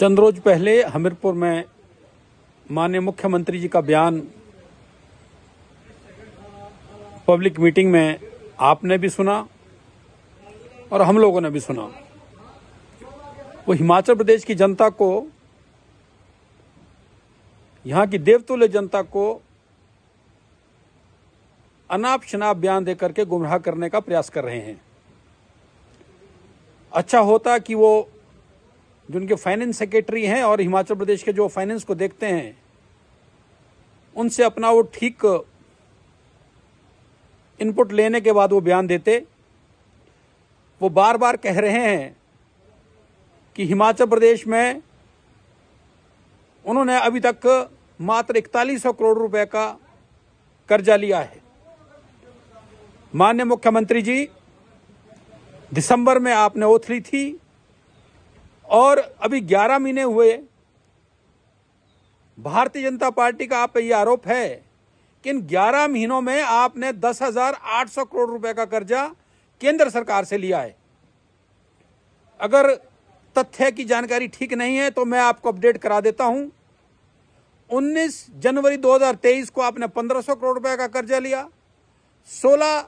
चंद रोज पहले हमीरपुर में माननीय मुख्यमंत्री जी का बयान पब्लिक मीटिंग में आपने भी सुना और हम लोगों ने भी सुना वो हिमाचल प्रदेश की जनता को यहां की देवतुल्य जनता को अनाप शनाप बयान देकर के गुमराह करने का प्रयास कर रहे हैं अच्छा होता कि वो जो उनके फाइनेंस सेक्रेटरी हैं और हिमाचल प्रदेश के जो फाइनेंस को देखते हैं उनसे अपना वो ठीक इनपुट लेने के बाद वो बयान देते वो बार बार कह रहे हैं कि हिमाचल प्रदेश में उन्होंने अभी तक मात्र इकतालीस सौ करोड़ रुपए का कर्जा लिया है माननीय मुख्यमंत्री जी दिसंबर में आपने ओथ ली थी और अभी 11 महीने हुए भारतीय जनता पार्टी का आप पे ये आरोप है कि इन 11 महीनों में आपने 10,800 करोड़ रुपए का कर्जा केंद्र सरकार से लिया है अगर तथ्य की जानकारी ठीक नहीं है तो मैं आपको अपडेट करा देता हूं 19 जनवरी 2023 को आपने 1500 करोड़ रुपए का कर्जा लिया 16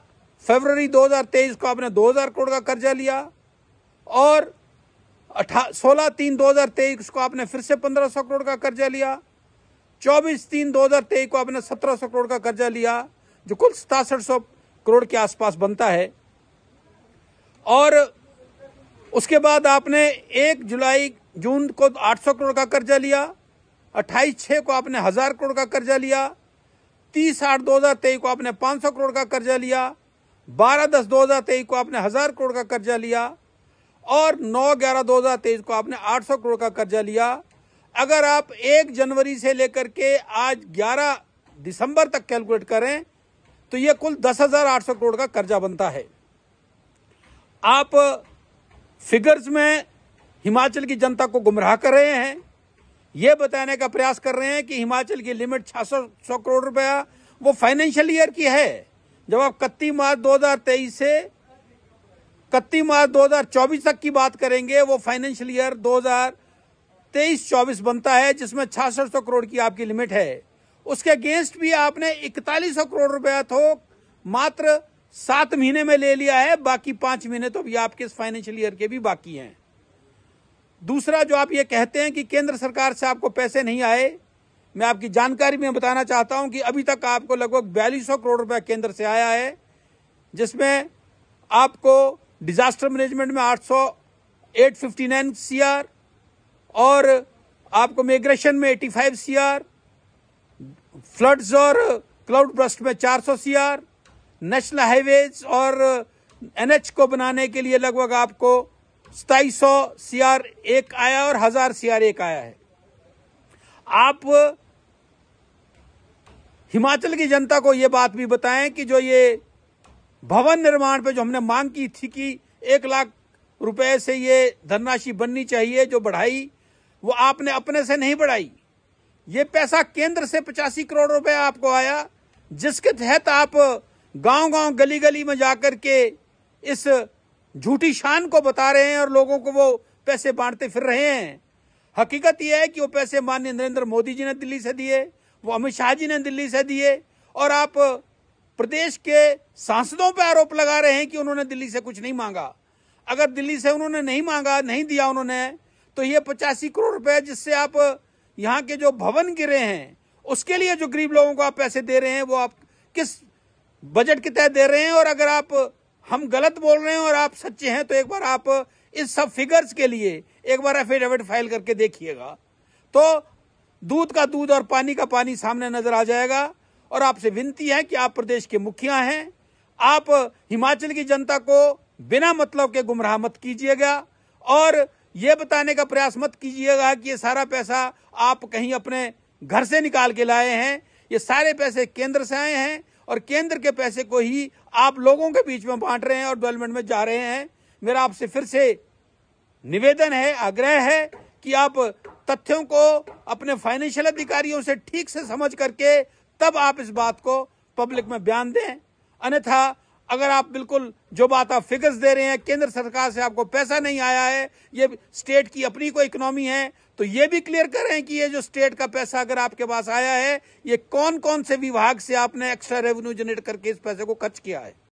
फरवरी 2023 को आपने 2000 करोड़ का कर्जा लिया और सोलह तीन दो हजार तेईस को आपने फिर से पंद्रह सौ करोड़ का कर्जा लिया चौबीस तीन दो हजार तेईस को आपने सत्रह सौ करोड़ का कर्जा लिया जो कुल सतासठ सौ करोड़ के आसपास बनता है और उसके बाद आपने एक जुलाई जून को आठ सौ करोड़ का कर्जा लिया अट्ठाईस छः को आपने हज़ार करोड़ का कर्जा लिया तीस आठ दो हज़ार तेईस को आपने सौ करोड़ का कर्जा लिया बारह दस दो हज़ार तेईस को आपने हज़ार करोड़ का कर्जा लिया और 9 ग्यारह 2023 को आपने 800 करोड़ का कर्जा लिया अगर आप 1 जनवरी से लेकर के आज 11 दिसंबर तक कैलकुलेट करें तो यह कुल 10,800 करोड़ का कर्जा बनता है आप फिगर्स में हिमाचल की जनता को गुमराह कर रहे हैं ये बताने का प्रयास कर रहे हैं कि हिमाचल की लिमिट छह सौ करोड़ रुपया वो फाइनेंशियल ईयर की है जब आप कत्ती मार्च 2023 से इकतीस मार्च 2024 तक की बात करेंगे वो फाइनेंशियल ईयर 2023-24 बनता है जिसमें छियासठ सौ करोड़ की आपकी लिमिट है उसके अगेंस्ट भी आपने इकतालीस सौ करोड़ रुपया तो मात्र सात महीने में ले लिया है बाकी पांच महीने तो भी आपके इस फाइनेंशियल ईयर के भी बाकी हैं दूसरा जो आप ये कहते हैं कि केंद्र सरकार से आपको पैसे नहीं आए मैं आपकी जानकारी में बताना चाहता हूं कि अभी तक आपको लगभग बयालीस करोड़ रुपया केंद्र से आया है जिसमें आपको डिजास्टर मैनेजमेंट में 800 सी आर और आपको माइग्रेशन में 85 आर फ्लड्स और क्लाउड ब्रस्ट में 400 आर नेशनल हाईवेज और एनएच को बनाने के लिए लगभग आपको सताईस सौ आर एक आया और हजार सीआर एक आया है आप हिमाचल की जनता को यह बात भी बताएं कि जो ये भवन निर्माण पे जो हमने मांग की थी कि एक लाख रुपए से ये धनराशि बननी चाहिए जो बढ़ाई वो आपने अपने से नहीं बढ़ाई ये पैसा केंद्र से पचासी करोड़ रुपए आपको आया जिसके तहत आप गांव गांव गली गली में जाकर के इस झूठी शान को बता रहे हैं और लोगों को वो पैसे बांटते फिर रहे हैं हकीकत यह है कि वो पैसे माननीय नरेंद्र मोदी जी ने दिल्ली से दिए वो अमित शाह जी ने दिल्ली से दिए और आप प्रदेश के सांसदों पर आरोप लगा रहे हैं कि उन्होंने दिल्ली से कुछ नहीं मांगा अगर दिल्ली से उन्होंने नहीं मांगा नहीं दिया उन्होंने तो ये पचासी करोड़ रुपए जिससे आप यहाँ के जो भवन गिरे हैं उसके लिए जो गरीब लोगों को आप पैसे दे रहे हैं वो आप किस बजट के तहत दे रहे हैं और अगर आप हम गलत बोल रहे हैं और आप सच्चे हैं तो एक बार आप इस सब फिगर्स के लिए एक बार एफिडेविट फाइल करके देखिएगा तो दूध का दूध और पानी का पानी सामने नजर आ जाएगा और आपसे विनती है कि आप प्रदेश के मुखिया हैं आप हिमाचल की जनता को बिना मतलब के गुमराह मत कीजिएगा और ये बताने का प्रयास मत कीजिएगा कि ये सारा पैसा आप कहीं अपने घर से निकाल के लाए हैं ये सारे पैसे केंद्र से आए हैं और केंद्र के पैसे को ही आप लोगों के बीच में बांट रहे हैं और डेवलपमेंट में जा रहे हैं मेरा आपसे फिर से निवेदन है आग्रह है कि आप तथ्यों को अपने फाइनेंशियल अधिकारियों से ठीक से समझ करके तब आप इस बात को पब्लिक में बयान दें अन्यथा अगर आप बिल्कुल जो बात आप फिगर्स दे रहे हैं केंद्र सरकार से आपको पैसा नहीं आया है ये स्टेट की अपनी कोई इकोनॉमी है तो ये भी क्लियर करें कि ये जो स्टेट का पैसा अगर आपके पास आया है ये कौन कौन से विभाग से आपने एक्स्ट्रा रेवेन्यू जनरेट करके इस पैसे को खर्च किया है